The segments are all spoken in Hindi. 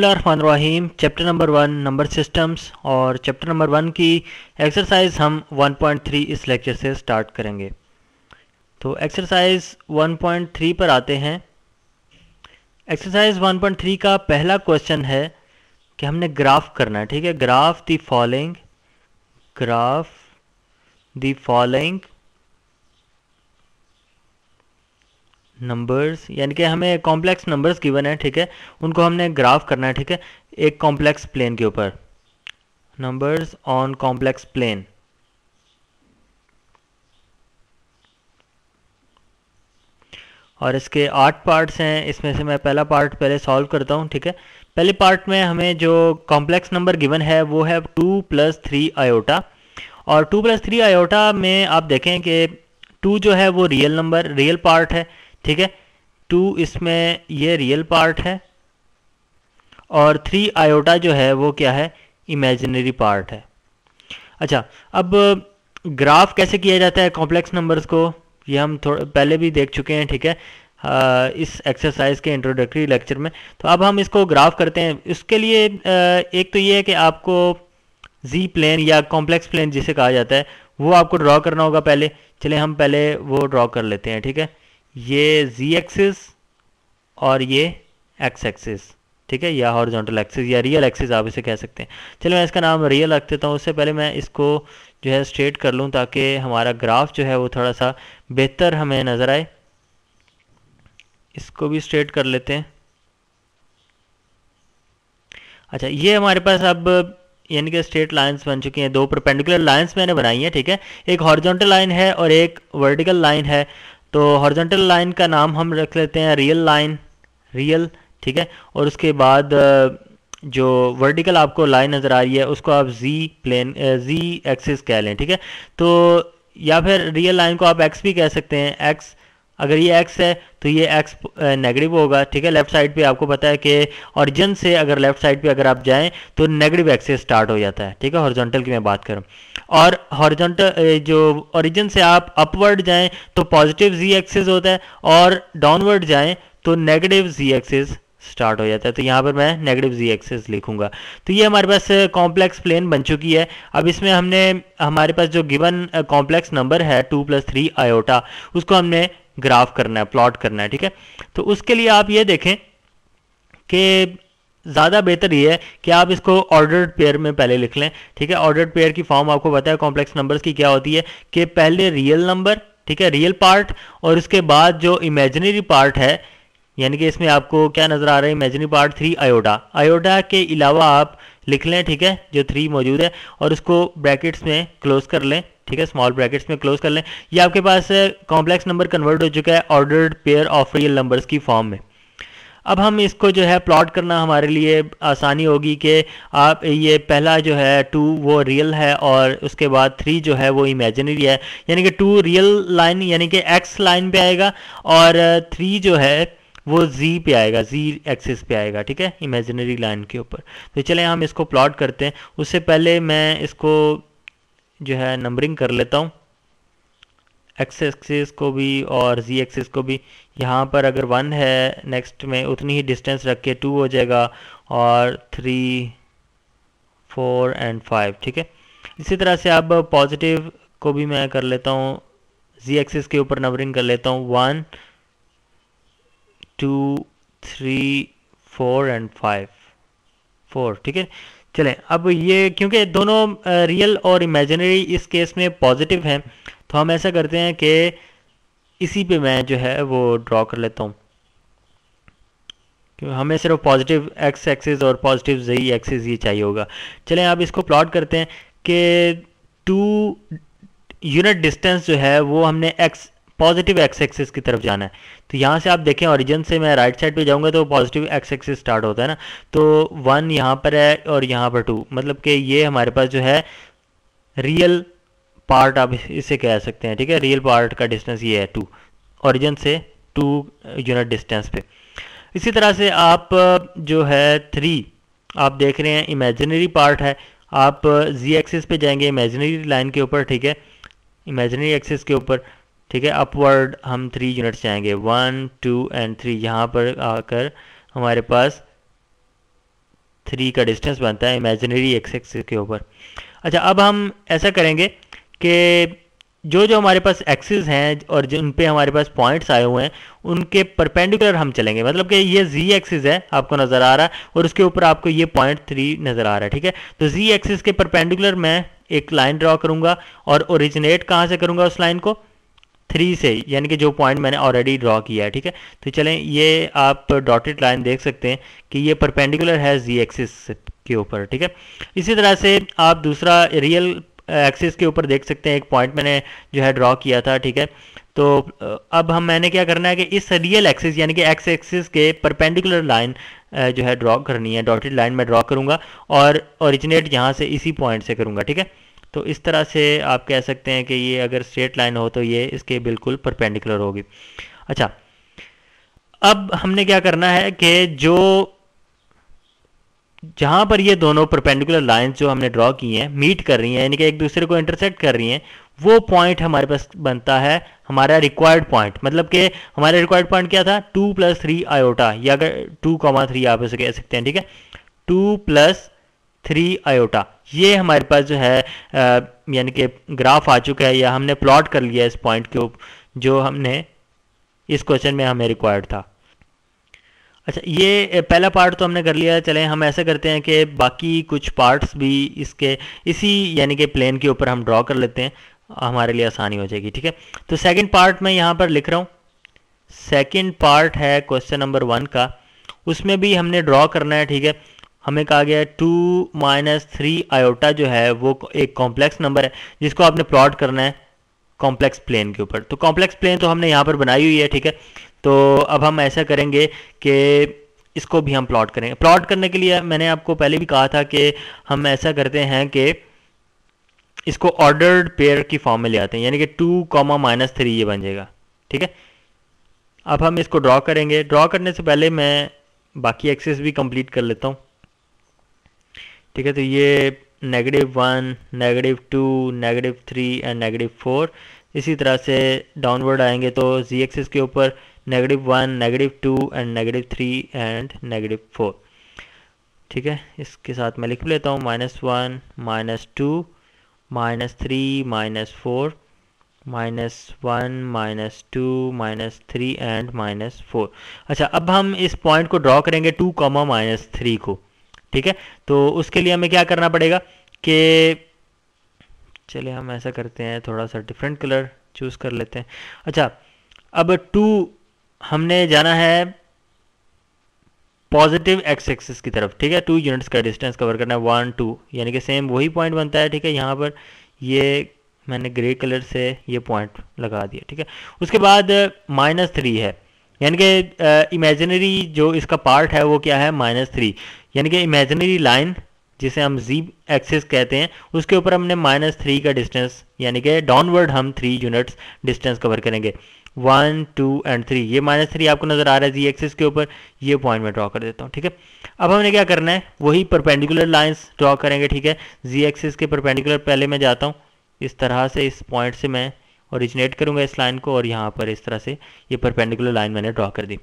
बिसमीम chapter number one number systems और चैप्टर नंबर वन की एक्सरसाइज हम 1.3 इस लेक्चर से स्टार्ट करेंगे तो एक्सरसाइज 1.3 पर आते हैं एक्सरसाइज 1.3 का पहला क्वेश्चन है कि हमने ग्राफ करना है ठीक है graph the following graph the following numbers यानी कि हमें कॉम्प्लेक्स नंबर्स गिवन है ठीक है उनको हमने ग्राफ करना है ठीक है एक कॉम्प्लेक्स प्लेन के ऊपर नंबर्स ऑन कॉम्प्लेक्स प्लेन और इसके आठ पार्ट्स हैं इसमें से मैं पहला पार्ट पहले सॉल्व करता हूं ठीक है पहले पार्ट में हमें जो कॉम्प्लेक्स नंबर गिवन है वो है टू प्लस थ्री आयोटा और टू प्लस थ्री आयोटा में आप देखें कि टू जो है वो रियल नंबर रियल पार्ट है ठीक है टू इसमें ये रियल पार्ट है और थ्री आयोटा जो है वो क्या है इमेजिनरी पार्ट है अच्छा अब ग्राफ कैसे किया जाता है कॉम्प्लेक्स नंबर्स को ये हम थोड़ा पहले भी देख चुके हैं ठीक है आ, इस एक्सरसाइज के इंट्रोडक्टरी लेक्चर में तो अब हम इसको ग्राफ करते हैं इसके लिए एक तो ये है कि आपको जी प्लेन या कॉम्प्लेक्स प्लेन जिसे कहा जाता है वो आपको ड्रॉ करना होगा पहले चले हम पहले वो ड्रॉ कर लेते हैं ठीक है ये z एक्सिस और ये x एक्सिस ठीक है या हॉरिजॉन्टल एक्सिस या रियल एक्सिस आप इसे कह सकते हैं चलिए मैं इसका नाम रियल रख देता हूँ उससे पहले मैं इसको जो है स्ट्रेट कर लूँ ताकि हमारा ग्राफ जो है वो थोड़ा सा बेहतर हमें नज़र आए इसको भी स्ट्रेट कर लेते हैं अच्छा ये हमारे पास अब यानी कि स्ट्रेट लाइंस बन चुकी हैं दो परपेंडिकुलर लाइंस मैंने बनाई हैं ठीक है एक हॉरिजॉन्टल लाइन है और एक वर्टिकल लाइन है तो हॉर्जेंटल लाइन का नाम हम रख लेते हैं रियल लाइन रियल ठीक है और उसके बाद जो वर्टिकल आपको लाइन नज़र आ रही है उसको आप जी प्लेन जी एक्सिस कह लें ठीक है तो या फिर रियल लाइन को आप एक्स भी कह सकते हैं एक्स अगर ये एक्स है तो ये एक्स नेगेटिव होगा ठीक है लेफ्ट साइड पे आपको पता है कि ऑरिजन से अगर लेफ्ट साइड पे अगर आप जाएं तो नेगेटिव एक्सेस स्टार्ट हो जाता है ठीक है हॉरिजॉन्टल की मैं बात करूँ और हॉरिजॉन्टल जो ऑरिजन से आप अपवर्ड जाएं तो पॉजिटिव जी एक्सेस होता है और डाउनवर्ड जाएं तो नेगेटिव जी एक्सेस स्टार्ट हो जाता है तो यहाँ पर मैं नेगेटिव जी एक्सेस लिखूंगा तो ये हमारे पास कॉम्प्लेक्स प्लेन बन चुकी है अब इसमें हमने हमारे पास जो गिवन कॉम्प्लेक्स नंबर है टू प्लस थ्री आयोटा उसको हमने ग्राफ करना है प्लॉट करना है ठीक है तो उसके लिए आप ये देखें कि ज़्यादा बेहतर ये है कि आप इसको ऑर्डर्ड पेयर में पहले लिख लें ठीक है ऑर्डर्ड पेयर की फॉर्म आपको बताया कॉम्प्लेक्स नंबर्स की क्या होती है कि पहले रियल नंबर ठीक है रियल पार्ट और उसके बाद जो इमेजनरी पार्ट है यानी कि इसमें आपको क्या नज़र आ रहा है imaginary part three iota iota के अलावा आप लिख लें ठीक है जो थ्री मौजूद है और उसको ब्रैकेट्स में क्लोज कर लें ठीक है स्मॉल ब्रैकेट्स में क्लोज कर लें ये आपके पास कॉम्प्लेक्स नंबर कन्वर्ट हो चुका है ordered pair of real numbers की फॉर्म में अब हम इसको जो है प्लॉट करना हमारे लिए आसानी होगी कि आप ये पहला जो है टू वो रियल है और उसके बाद थ्री जो है वो इमेजिनरी है यानी कि टू रियल लाइन यानी कि एक्स लाइन पे आएगा और थ्री जो है वो जी पे आएगा जी एक्सिस पे आएगा ठीक है इमेजिनरी लाइन के ऊपर तो चलें हम इसको प्लॉट करते हैं उससे पहले मैं इसको जो है नंबरिंग कर लेता हूँ एक्स एक्सिस को भी और जी एक्सिस को भी यहाँ पर अगर वन है नेक्स्ट में उतनी ही डिस्टेंस रख के टू हो जाएगा और थ्री फोर एंड फाइव ठीक है इसी तरह से अब पॉजिटिव को भी मैं कर लेता हूँ जी एक्सिस के ऊपर नंबरिंग कर लेता हूँ one two three four and five four ठीक है चलें अब ये क्योंकि दोनों रियल और इमेजिनरी इस केस में पॉजिटिव हैं तो हम ऐसा करते हैं कि इसी पे मैं जो है वो ड्रॉ कर लेता हूँ क्योंकि हमें सिर्फ पॉजिटिव एक्स एक्सिस और पॉजिटिव जई एक्सिस ये चाहिए होगा चलें अब इसको प्लॉट करते हैं कि टू यूनिट डिस्टेंस जो है वो हमने एक्स पॉजिटिव एक्स एक्सिस की तरफ जाना है तो यहाँ से आप देखें ओरिजिन से मैं राइट साइड पे जाऊँगा तो पॉजिटिव एक्स एक्सिस स्टार्ट होता है ना तो वन यहाँ पर है और यहाँ पर टू मतलब कि ये हमारे पास जो है रियल पार्ट आप इसे कह सकते हैं ठीक है रियल पार्ट का डिस्टेंस ये है टू ओरिजिन से टू यूनिट डिस्टेंस पे इसी तरह से आप जो है थ्री आप देख रहे हैं इमेजिनरी पार्ट है आप जी एक्सिस पे जाएंगे इमेजिनरी लाइन के ऊपर ठीक है इमेजिनरी एक्सिस के ऊपर ठीक है अपवर्ड हम थ्री यूनिट्स जाएंगे वन टू एंड थ्री यहाँ पर आकर हमारे पास थ्री का डिस्टेंस बनता है इमेजिनरी एक्स एक्सिस के ऊपर अच्छा अब हम ऐसा करेंगे कि जो जो हमारे पास एक्सिस हैं और जिन पे हमारे पास पॉइंट्स आए हुए हैं उनके परपेंडिकुलर हम चलेंगे मतलब कि ये जी एक्सिस है आपको नज़र आ रहा है और उसके ऊपर आपको ये पॉइंट थ्री नज़र आ रहा है ठीक है तो जी एक्सिस के परपेंडिकुलर मैं एक लाइन ड्रॉ करूंगा और ओरिजिनेट कहाँ से करूंगा उस लाइन को थ्री से यानी कि जो पॉइंट मैंने ऑलरेडी ड्रॉ किया है ठीक है तो चलें ये आप डॉटेड लाइन देख सकते हैं कि ये परपेंडिकुलर है जी एक्सिस के ऊपर ठीक है इसी तरह से आप दूसरा रियल एक्सिस के ऊपर देख सकते हैं एक पॉइंट मैंने जो है ड्रॉ किया था ठीक है तो अब हम मैंने क्या करना है कि इस रियल एक्सिस यानी कि एक्स एक्सिस के परपेंडिकुलर लाइन जो है ड्रॉ करनी है डॉटेड लाइन मैं ड्रॉ करूंगा और ओरिजिनेट यहाँ से इसी पॉइंट से करूंगा ठीक है तो इस तरह से आप कह सकते हैं कि ये अगर स्ट्रेट लाइन हो तो ये इसके बिल्कुल परपेंडिकुलर होगी अच्छा अब हमने क्या करना है कि जो जहां पर ये दोनों परपेंडिकुलर लाइंस जो हमने ड्रॉ की हैं मीट कर रही हैं यानी कि एक दूसरे को इंटरसेक्ट कर रही हैं वो पॉइंट हमारे पास बनता है हमारा रिक्वायर्ड पॉइंट मतलब कि हमारा रिक्वायर्ड पॉइंट क्या था टू प्लस थ्री आयोटा या अगर टू कॉमा थ्री आप इसे कह सकते हैं ठीक है टू प्लस थ्री आयोटा ये हमारे पास जो है यानी कि ग्राफ आ चुका है या हमने प्लॉट कर लिया इस पॉइंट के ऊपर जो हमने इस क्वेश्चन में हमें रिक्वायर्ड था अच्छा ये पहला पार्ट तो हमने कर लिया चलें हम ऐसा करते हैं कि बाकी कुछ पार्ट्स भी इसके इसी यानी कि प्लेन के ऊपर हम ड्रॉ कर लेते हैं हमारे लिए आसानी हो जाएगी ठीक है तो सेकंड पार्ट मैं यहाँ पर लिख रहा हूँ सेकंड पार्ट है क्वेश्चन नंबर वन का उसमें भी हमने ड्रॉ करना है ठीक है हमें कहा गया है टू माइनस थ्री आयोटा जो है वो एक कॉम्प्लेक्स नंबर है जिसको आपने प्लॉट करना है कॉम्प्लेक्स प्लेन के ऊपर तो कॉम्प्लेक्स प्लेन तो हमने यहाँ पर बनाई हुई है ठीक है तो अब हम ऐसा करेंगे कि इसको भी हम प्लॉट करेंगे प्लॉट करने के लिए मैंने आपको पहले भी कहा था कि हम ऐसा करते हैं कि इसको ऑर्डर्ड पेयर की फॉर्म में ले आते हैं यानी कि टू कॉमा माइनस थ्री ये बन जाएगा ठीक है अब हम इसको ड्रॉ करेंगे ड्रॉ करने से पहले मैं बाकी एक्सेस भी कंप्लीट कर लेता हूँ ठीक है तो ये negative one negative two negative three and negative four इसी तरह से डाउनवर्ड आएंगे तो जी एक्सिस के ऊपर negative one negative two and negative three and negative four ठीक है इसके साथ मैं लिख लेता हूँ minus one minus two minus three minus four minus one minus two minus three and minus four अच्छा अब हम इस पॉइंट को ड्रॉ करेंगे टू कॉमा माइनस थ्री को ठीक है तो उसके लिए हमें क्या करना पड़ेगा कि चले हम ऐसा करते हैं थोड़ा सा डिफरेंट कलर चूज़ कर लेते हैं अच्छा अब टू हमने जाना है पॉजिटिव एक्स एक्सिस की तरफ ठीक है टू यूनिट्स का डिस्टेंस कवर करना है वन टू यानी कि सेम वही पॉइंट बनता है ठीक है यहाँ पर ये मैंने ग्रे कलर से ये पॉइंट लगा दिया ठीक है उसके बाद माइनस थ्री है यानी कि इमेजनरी जो इसका पार्ट है वो क्या है माइनस थ्री यानी कि इमेजनरी लाइन जिसे हम जी एक्सिस कहते हैं उसके ऊपर हमने माइनस थ्री का डिस्टेंस यानी कि डाउनवर्ड हम थ्री यूनिट्स डिस्टेंस कवर करेंगे वन टू एंड थ्री ये माइनस थ्री आपको नज़र आ रहा है जी एक्सिस के ऊपर ये पॉइंट में ड्रॉ कर देता हूँ ठीक है अब हमने क्या करना है वही परपेंडिकुलर लाइंस ड्रॉ करेंगे ठीक है जी एक्सिस के परपेंडिकुलर पहले मैं जाता हूँ इस तरह से इस पॉइंट से मैं ओरिजिनेट करूंगा इस लाइन को और यहाँ पर इस तरह से ये परपेंडिकुलर लाइन मैंने ड्रॉ कर दी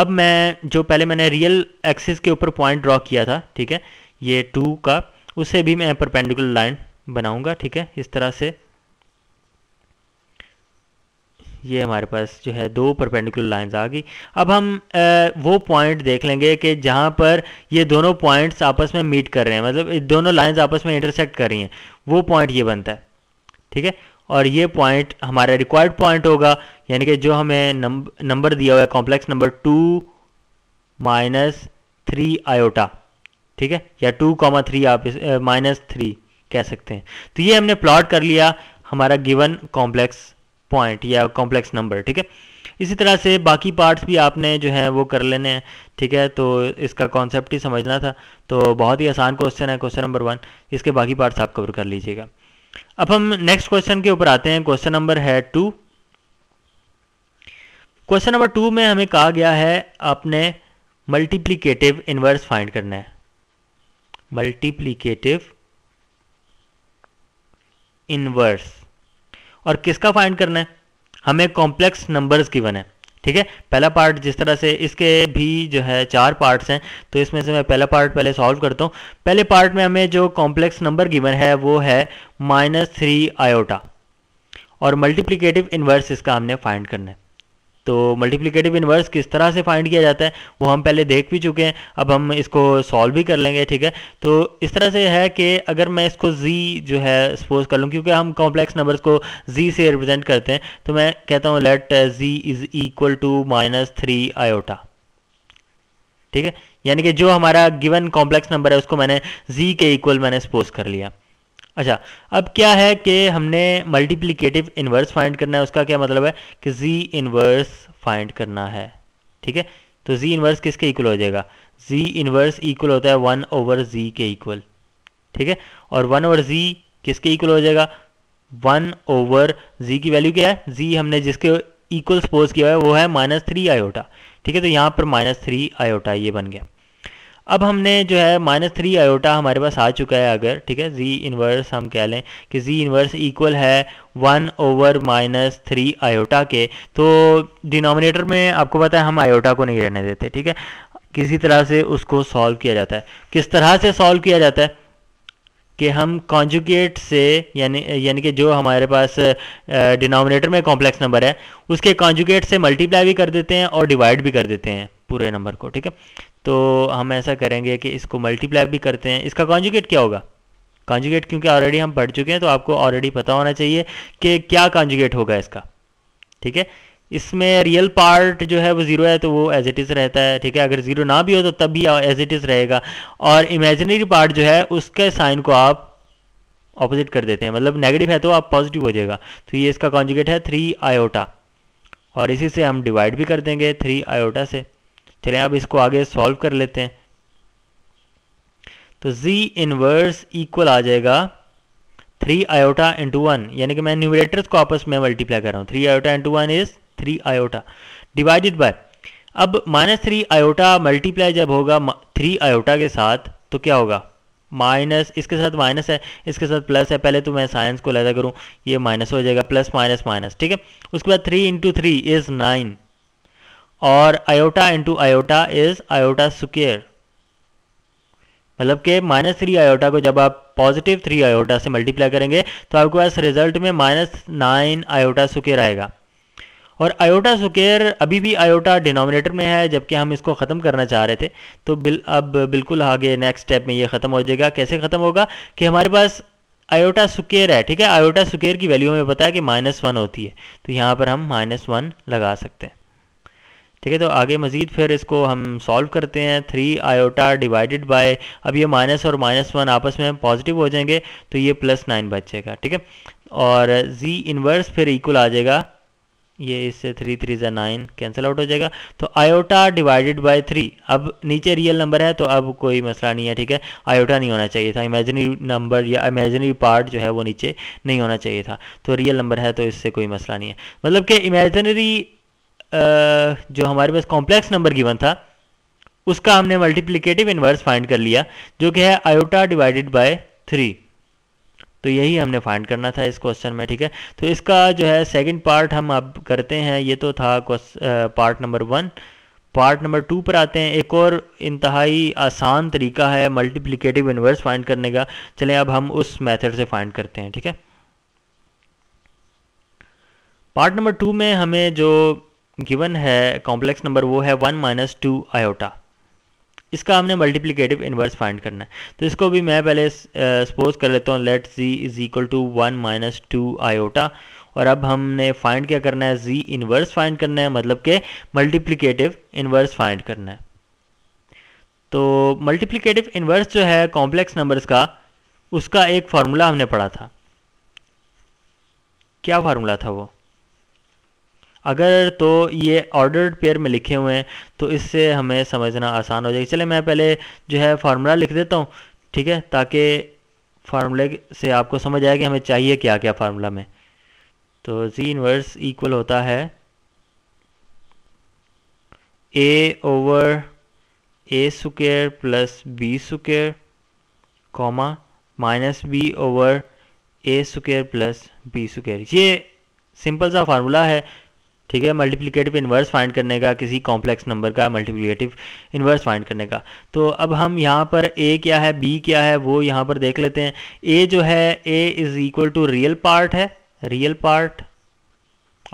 अब मैं जो पहले मैंने रियल एक्सिस के ऊपर पॉइंट ड्रॉ किया था ठीक है ये टू का उसे भी मैं परपेंडिकुलर लाइन बनाऊंगा ठीक है इस तरह से ये हमारे पास जो है दो परपेंडिकुलर लाइंस आ गई अब हम आ, वो पॉइंट देख लेंगे कि जहां पर ये दोनों पॉइंट्स आपस में मीट कर रहे हैं मतलब दोनों लाइंस आपस में इंटरसेक्ट कर रही हैं वो पॉइंट ये बनता है ठीक है और ये पॉइंट हमारा रिक्वायर्ड पॉइंट होगा यानी कि जो हमें नंबर दिया हुआ है complex number two minus three iota ठीक है या टू कॉमा थ्री आप माइनस थ्री कह सकते हैं तो ये हमने प्लॉट कर लिया हमारा गिवन कॉम्प्लेक्स पॉइंट या कॉम्प्लेक्स नंबर ठीक है इसी तरह से बाकी पार्ट्स भी आपने जो है वो कर लेने हैं ठीक है तो इसका कॉन्सेप्ट ही समझना था तो बहुत ही आसान क्वेश्चन है क्वेश्चन नंबर वन इसके बाकी पार्ट्स आप कवर कर लीजिएगा अब हम नेक्स्ट क्वेश्चन के ऊपर आते हैं क्वेश्चन नंबर है टू क्वेश्चन नंबर टू में हमें कहा गया है आपने मल्टीप्लीकेटिव इनवर्स फाइंड करना है मल्टीप्लीकेटिव इनवर्स और किसका फाइंड करना है हमें कॉम्प्लेक्स नंबर्स गिवन है ठीक है पहला पार्ट जिस तरह से इसके भी जो है चार पार्ट्स हैं तो इसमें से मैं पहला पार्ट पहले सॉल्व करता हूँ पहले पार्ट में हमें जो कॉम्प्लेक्स नंबर गिवन है वो है माइनस थ्री आयोटा और मल्टीप्लीकेटिव इन्वर्स इसका हमने फाइंड करना है तो मल्टीप्लीकेटिव इन्वर्स किस तरह से फाइंड किया जाता है वो हम पहले देख भी चुके हैं अब हम इसको सॉल्व भी कर लेंगे ठीक है तो इस तरह से है कि अगर मैं इसको जी जो है सपोज कर लूँ क्योंकि हम कॉम्प्लेक्स नंबर्स को जी से रिप्रेजेंट करते हैं तो मैं कहता हूँ let ji is equal to minus three iota ठीक है यानी कि जो हमारा गिवन कॉम्प्लेक्स नंबर है उसको मैंने जी के इक्वल मैंने सपोज कर लिया अच्छा अब क्या है कि हमने मल्टीप्लीकेटिव इन्वर्स फाइंड करना है उसका क्या मतलब है कि जी इन्वर्स फाइंड करना है ठीक है तो जी इन्वर्स किसके इक्वल हो जाएगा जी इन्वर्स इक्वल होता है वन ओवर जी के इक्वल ठीक है और वन ओवर जी किसके इक्वल हो जाएगा वन ओवर जी की वैल्यू क्या है जी हमने जिसके इक्वल सपोज किया है वो है माइनस थ्री आयोटा ठीक है तो यहाँ पर माइनस थ्री आयोटा ये बन गया अब हमने जो है माइनस थ्री आयोटा हमारे पास आ चुका है अगर ठीक है जी इनवर्स हम कह लें कि जी इनवर्स इक्वल है one over minus three iota के तो डिनोमिनेटर में आपको पता है हम आयोटा को नहीं रहने देते ठीक है किसी तरह से उसको सॉल्व किया जाता है किस तरह से सॉल्व किया जाता है कि हम कॉन्जुगेट से यानी यानी कि जो हमारे पास डिनोमिनेटर में कॉम्प्लेक्स नंबर है उसके कॉन्जुगेट से मल्टीप्लाई भी कर देते हैं और डिवाइड भी कर देते हैं पूरे नंबर को ठीक है तो हम ऐसा करेंगे कि इसको मल्टीप्लाई भी करते हैं इसका कॉन्जुगेट क्या होगा कॉन्जुगेट क्योंकि ऑलरेडी हम पढ़ चुके हैं तो आपको ऑलरेडी पता होना चाहिए कि क्या कॉन्जुगेट होगा इसका ठीक है इसमें रियल पार्ट जो है वो ज़ीरो है तो वो एज इट इज़ रहता है ठीक है अगर ज़ीरो ना भी हो तो तब भी एज इट इज़ रहेगा और इमेजिनरी पार्ट जो है उसके साइन को आप ऑपोजिट कर देते हैं मतलब नेगेटिव है तो आप पॉजिटिव हो जाएगा तो ये इसका कॉन्जुगेट है थ्री आयोटा और इसी से हम डिवाइड भी कर देंगे थ्री आयोटा से चलें अब इसको आगे सॉल्व कर लेते हैं तो z इनवर्स इक्वल आ जाएगा थ्री आयोटा इंटू वन यानी कि मैं न्यूमरेटर्स को आपस में मल्टीप्लाई कर रहा हूँ three iota into one is three iota divided by अब माइनस थ्री आयोटा मल्टीप्लाई जब होगा थ्री आयोटा के साथ तो क्या होगा माइनस इसके साथ माइनस है इसके साथ प्लस है पहले तो मैं साइंस को लहदा करूँ ये माइनस हो जाएगा प्लस माइनस माइनस ठीक है उसके बाद three into three is nine और iota into iota is iota square मतलब कि माइनस थ्री आयोटा को जब आप पॉजिटिव थ्री आयोटा से मल्टीप्लाई करेंगे तो आपके पास रिजल्ट में माइनस नाइन आयोटा सुकेयर आएगा और आयोटा सुकेयर अभी भी आयोटा डिनोमिनेटर में है जबकि हम इसको ख़त्म करना चाह रहे थे तो बिल अब बिल्कुल आगे नेक्स्ट स्टेप में ये ख़त्म हो जाएगा कैसे ख़त्म होगा कि हमारे पास आयोटा सुकेर है ठीक है आयोटा सुकेयर की वैल्यू हमें पता है कि माइनस वन होती है तो यहाँ पर हम माइनस वन लगा सकते हैं ठीक है तो आगे मज़ीद फिर इसको हम सॉल्व करते हैं थ्री आयोटा डिवाइडेड बाय अब ये माइनस और माइनस वन आपस में पॉजिटिव हो जाएंगे तो ये प्लस नाइन बचेगा ठीक है और जी इनवर्स फिर इक्वल आ जाएगा ये इससे थ्री थ्री ज़ा नाइन कैंसिल आउट हो जाएगा तो आयोटा डिवाइडेड बाय थ्री अब नीचे रियल नंबर है तो अब कोई मसला नहीं है ठीक है आयोटा नहीं होना चाहिए था इमेजनरी नंबर या इमेजनरी पार्ट जो है वो नीचे नहीं होना चाहिए था तो रियल नंबर है तो इससे कोई मसला नहीं है मतलब कि इमेजनरी जो हमारे पास कॉम्प्लेक्स नंबर गिवन था उसका हमने मल्टीप्लीकेटिव इन्वर्स फाइंड कर लिया जो कि है आयोटा डिवाइडेड बाय थ्री तो यही हमने फाइंड करना था इस क्वेश्चन में ठीक है तो इसका जो है सेकंड पार्ट हम अब करते हैं ये तो था part number one part number two पर आते हैं एक और इंतहाई आसान तरीका है मल्टीप्लीकेटिव इन्वर्स फाइंड करने का चले अब हम उस मेथड से फाइंड करते हैं ठीक है पार्ट नंबर टू में हमें जो गिवन है कॉम्प्लेक्स नंबर वो है वन माइनस टू आयोटा इसका हमने मल्टीप्लीकेटिव इन्वर्स फाइंड करना है तो इसको भी मैं पहले सपोज कर लेता हूँ let ji is equal to one minus two iota और अब हमने फाइंड क्या करना है जी इन्वर्स फाइंड करना है मतलब के मल्टीप्लीकेटिव इन्वर्स फाइंड करना है तो मल्टीप्लीकेटिव इन्वर्स जो है कॉम्प्लेक्स नंबर्स का उसका एक फार्मूला हमने पढ़ा था क्या फार्मूला था वो अगर तो ये ऑर्डर्ड पेयर में लिखे हुए हैं तो इससे हमें समझना आसान हो जाएगा चले मैं पहले जो है फार्मूला लिख देता हूँ ठीक है ताकि फार्मूले से आपको समझ आए कि हमें चाहिए क्या क्या फार्मूला में तो जी इनवर्स इक्वल होता है a over a square plus b square comma minus b over a square plus b square ये सिंपल सा फार्मूला है ठीक है मल्टीप्लीकेटिव इन्वर्स फाइंड करने का किसी कॉम्प्लेक्स नंबर का मल्टीप्लीकेटिव इन्वर्स फाइंड करने का तो अब हम यहाँ पर ए क्या है बी क्या है वो यहाँ पर देख लेते हैं ए जो है a is equal to real part है real part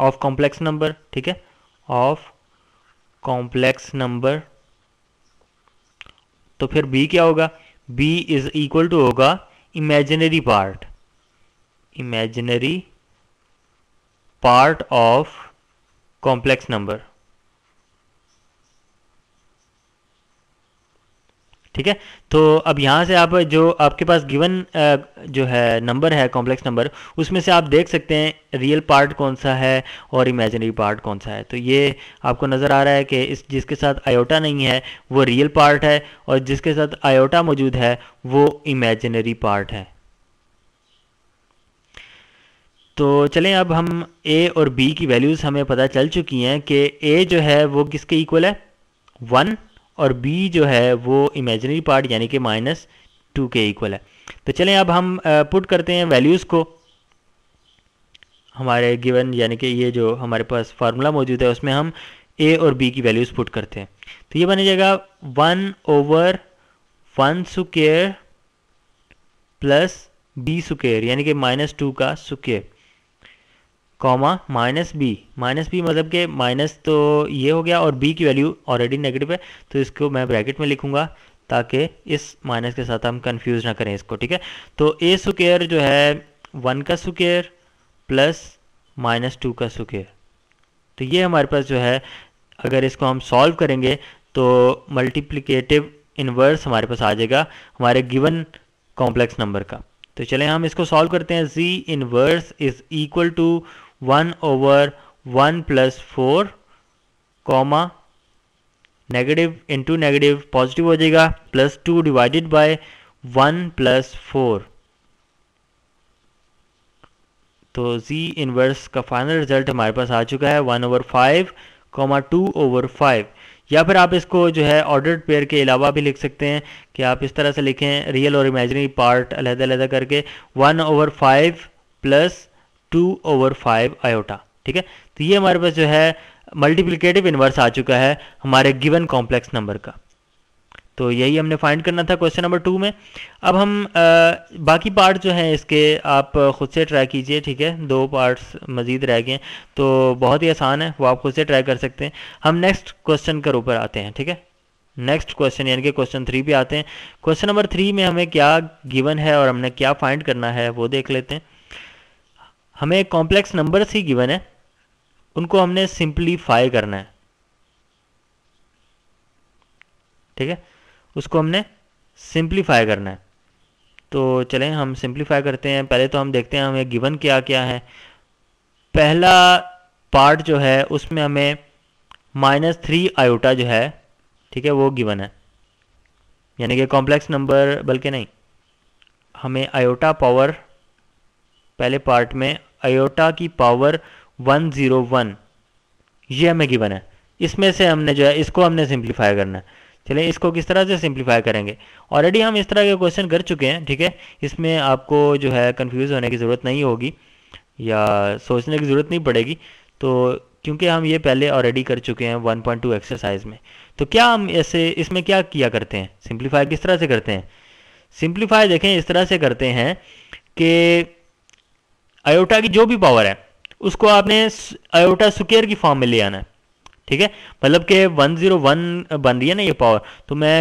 of complex number ठीक है ऑफ कॉम्प्लेक्स नंबर तो फिर बी क्या होगा बी इज इक्वल टू होगा imaginary part imaginary part of complex number ठीक है तो अब यहाँ से आप जो आपके पास गिवन जो है नंबर है कॉम्प्लेक्स नंबर उसमें से आप देख सकते हैं रियल पार्ट कौन सा है और इमेजिनरी पार्ट कौन सा है तो ये आपको नज़र आ रहा है कि इस जिसके साथ आयोटा नहीं है वो रियल पार्ट है और जिसके साथ आयोटा मौजूद है वो इमेजिनरी पार्ट है तो चलें अब हम ए और बी की वैल्यूज़ हमें पता चल चुकी हैं कि ए जो है वो किसके इक्वल है वन और बी जो है वो इमेजनरी पार्ट यानी कि माइनस टू के इक्वल है तो चलें अब हम पुट करते हैं वैल्यूज़ को हमारे गिवन यानी कि ये जो हमारे पास फार्मूला मौजूद है उसमें हम ए और बी की वैल्यूज़ पुट करते हैं तो ये बने जाएगा one over one square plus b square यानी कि माइनस टू का square comma minus b minus b मतलब कि माइनस तो ये हो गया और बी की वैल्यू ऑलरेडी नेगेटिव है तो इसको मैं ब्रैकेट में लिखूंगा ताकि इस माइनस के साथ हम कंफ्यूज ना करें इसको ठीक है तो ए सुकेयर जो है वन का सुकेयर प्लस माइनस टू का सुकेयर तो ये हमारे पास जो है अगर इसको हम सॉल्व करेंगे तो मल्टीप्लीकेटिव इन्वर्स हमारे पास आ जाएगा हमारे गिवन कॉम्प्लेक्स नंबर का तो चले हम इसको सॉल्व करते हैं z inverse is equal to one over one plus four comma negative into negative positive हो जाएगा plus two divided by one plus four तो जी इनवर्स का फाइनल रिजल्ट हमारे पास आ चुका है one over five comma two over five या फिर आप इसको जो है ऑर्डर पेयर के अलावा भी लिख सकते हैं कि आप इस तरह से लिखें रियल और इमेजिनरी पार्ट अलग अलहदा करके one over five plus two over five iota ठीक है तो ये हमारे पास जो है मल्टीप्लीकेटिव इन्वर्स आ चुका है हमारे गिवन कॉम्प्लेक्स नंबर का तो यही हमने फाइंड करना था क्वेश्चन नंबर टू में अब हम आ, बाकी पार्ट जो हैं इसके आप खुद से ट्राई कीजिए ठीक है दो पार्ट्स मज़ीद रह गए तो बहुत ही आसान है वो आप खुद से ट्राई कर सकते हैं हम नेक्स्ट क्वेश्चन के ऊपर आते हैं ठीक है नेक्स्ट क्वेश्चन यानी कि क्वेश्चन थ्री पे आते हैं क्वेश्चन नंबर थ्री में हमें क्या गिवन है और हमने क्या फाइंड करना है वो देख लेते हैं हमें कॉम्प्लेक्स नंबर्स ही गिवन है उनको हमने सिंप्लीफाई करना है ठीक है उसको हमने सिंपलीफाई करना है तो चलें हम सिंप्लीफाई करते हैं पहले तो हम देखते हैं हमें गिवन क्या क्या है पहला पार्ट जो है उसमें हमें माइनस थ्री आयोटा जो है ठीक है वो गिवन है यानी कि कॉम्प्लेक्स नंबर बल्कि नहीं हमें आयोटा पावर पहले पार्ट में अयोटा की पावर 101 जीरो वन ये हमें गिवन है इसमें से हमने जो है इसको हमने सिंप्लीफाई करना है चले इसको किस तरह से सिंप्लीफाई करेंगे ऑलरेडी हम इस तरह के क्वेश्चन कर चुके हैं ठीक है इसमें आपको जो है कंफ्यूज होने की ज़रूरत नहीं होगी या सोचने की ज़रूरत नहीं पड़ेगी तो क्योंकि हम ये पहले ऑलरेडी कर चुके हैं 1.2 एक्सरसाइज में तो क्या हम ऐसे इसमें क्या किया करते हैं सिंप्लीफाई किस तरह से करते हैं सिंप्लीफाई देखें इस तरह से करते हैं कि आयोटा की जो भी पावर है उसको आपने आयोटा सुकेयर की फॉर्म में ले आना है ठीक है मतलब कि 101 बन रही है ना ये पावर तो मैं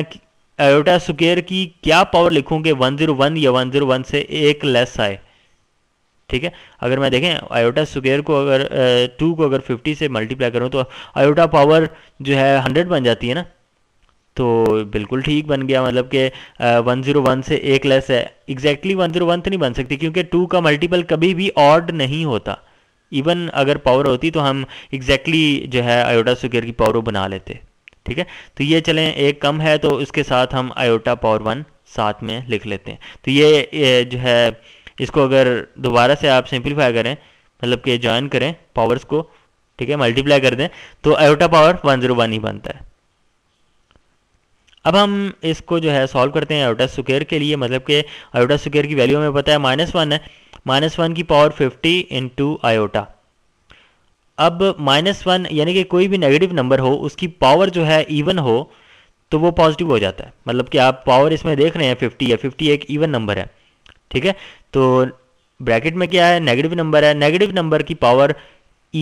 आयोटा सुकेयर की क्या पावर लिखूं कि 101 या 101 से एक लेस आए ठीक है अगर मैं देखें आयोटा सुकेयर को अगर टू को अगर 50 से मल्टीप्लाई करूं तो आयोटा पावर जो है 100 बन जाती है ना तो बिल्कुल ठीक बन गया मतलब कि वन ज़ीरो वन से एक लेस है एग्जैक्टली वन ज़ीरो वन तो नहीं बन सकती क्योंकि टू का मल्टीपल कभी भी ऑड नहीं होता इवन अगर पावर होती तो हम एग्जैक्टली exactly जो है आयोटा सुगर की पावर बना लेते ठीक है तो ये चलें एक कम है तो उसके साथ हम आयोटा पावर वन साथ में लिख लेते हैं तो ये, ये जो है इसको अगर दोबारा से आप सिंप्लीफाई करें मतलब कि ज्वाइन करें पावर्स को ठीक है मल्टीप्लाई कर दें तो iota power one zero one ही बनता है अब हम इसको जो है सॉल्व करते हैं आयोटा स्क्र के लिए मतलब कि आयोटा स्क्र की वैल्यू हमें पता है माइनस वन है माइनस वन की पावर फिफ्टी इंटू आयोटा अब माइनस वन यानी कि कोई भी नेगेटिव नंबर हो उसकी पावर जो है इवन हो तो वो पॉजिटिव हो जाता है मतलब कि आप पावर इसमें देख रहे हैं फिफ्टी है फिफ्टी एक इवन नंबर है ठीक है तो ब्रैकेट में क्या है नेगेटिव नंबर है नेगेटिव नंबर की पावर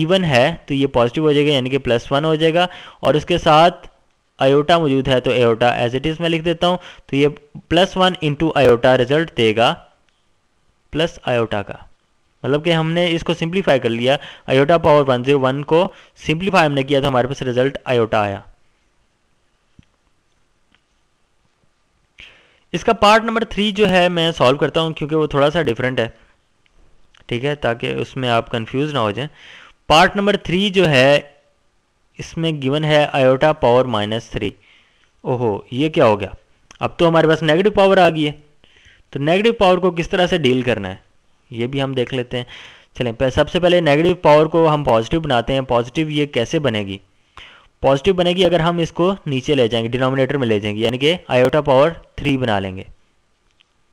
इवन है तो ये पॉजिटिव हो जाएगा यानी कि प्लस वन हो जाएगा और उसके साथ आयोटा मौजूद है तो एयोटा एज इट इज़ मैं लिख देता हूं तो ये plus one into iota result देगा प्लस आयोटा का मतलब कि हमने इसको सिंप्लीफाई कर लिया iota power one zero one को सिंप्लीफाई हमने किया तो हमारे पास रिजल्ट आयोटा आया इसका पार्ट नंबर थ्री जो है मैं सॉल्व करता हूं क्योंकि वो थोड़ा सा डिफरेंट है ठीक है ताकि उसमें आप कंफ्यूज ना हो जाए पार्ट नंबर थ्री जो है इसमें गिवन है आयोटा पावर माइनस थ्री ओहो ये क्या हो गया अब तो हमारे पास नेगेटिव पावर आ गई है तो नेगेटिव पावर को किस तरह से डील करना है ये भी हम देख लेते हैं चलें सबसे पहले नेगेटिव पावर को हम पॉजिटिव बनाते हैं पॉजिटिव ये कैसे बनेगी पॉजिटिव बनेगी अगर हम इसको नीचे ले जाएंगे डिनोमिनेटर में ले जाएंगे यानी कि आयोटा पावर थ्री बना लेंगे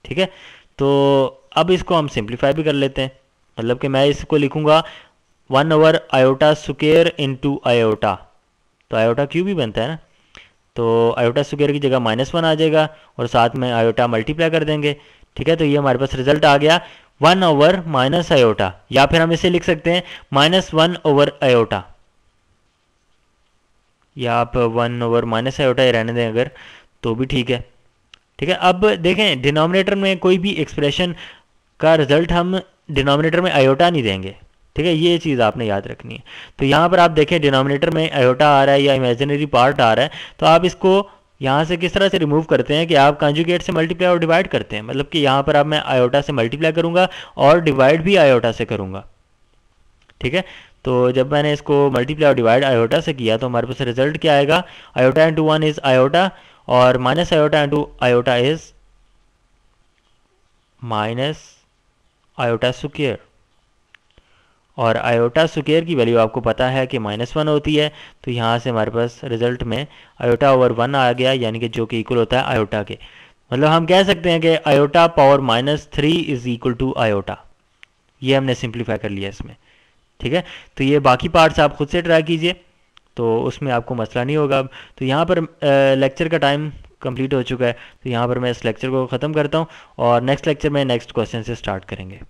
ठीक है तो अब इसको हम सिंप्लीफाई भी कर लेते हैं मतलब कि मैं इसको लिखूंगा one over iota square into iota तो आयोटा क्यूब ही बनता है ना तो आयोटा सुकेयर की जगह माइनस वन आ जाएगा और साथ में आयोटा मल्टीप्लाई कर देंगे ठीक है तो ये हमारे पास रिजल्ट आ गया वन ओवर माइनस आयोटा या फिर हम इसे लिख सकते हैं माइनस वन ओवर आयोटा या आप वन ओवर माइनस आयोटा ही रहने दें अगर तो भी ठीक है ठीक है अब देखें डिनोमिनेटर में कोई भी एक्सप्रेशन का रिजल्ट हम डिनोमिनेटर में आयोटा नहीं देंगे ठीक है ये चीज़ आपने याद रखनी है तो यहाँ पर आप देखें डिनोमिनेटर में अयोटा आ रहा है या इमेजिनरी पार्ट आ रहा है तो आप इसको यहाँ से किस तरह से रिमूव करते हैं कि आप कंजुगेट से मल्टीप्लाई और डिवाइड करते हैं मतलब कि यहाँ पर आप मैं आयोटा से मल्टीप्लाई करूँगा और डिवाइड भी आयोटा से करूँगा ठीक है तो जब मैंने इसको मल्टीप्लाई और डिवाइड आयोटा से किया तो हमारे पास रिजल्ट क्या आएगा iota into one is iota और minus iota into iota is minus iota square और आयोटा सुकेयर की वैल्यू आपको पता है कि माइनस वन होती है तो यहाँ से हमारे पास रिजल्ट में आयोटा ओवर वन आ गया यानी कि जो कि इक्वल होता है आयोटा के मतलब हम कह सकते हैं कि iota power minus three is equal to iota ये हमने सिंप्लीफाई कर लिया इसमें ठीक है तो ये बाकी पार्ट्स आप खुद से ट्राई कीजिए तो उसमें आपको मसला नहीं होगा अब तो यहाँ पर लेक्चर का टाइम कंप्लीट हो चुका है तो यहाँ पर मैं इस लेक्चर को ख़त्म करता हूँ और नेक्स्ट लेक्चर में नेक्स्ट क्वेश्चन से स्टार्ट करेंगे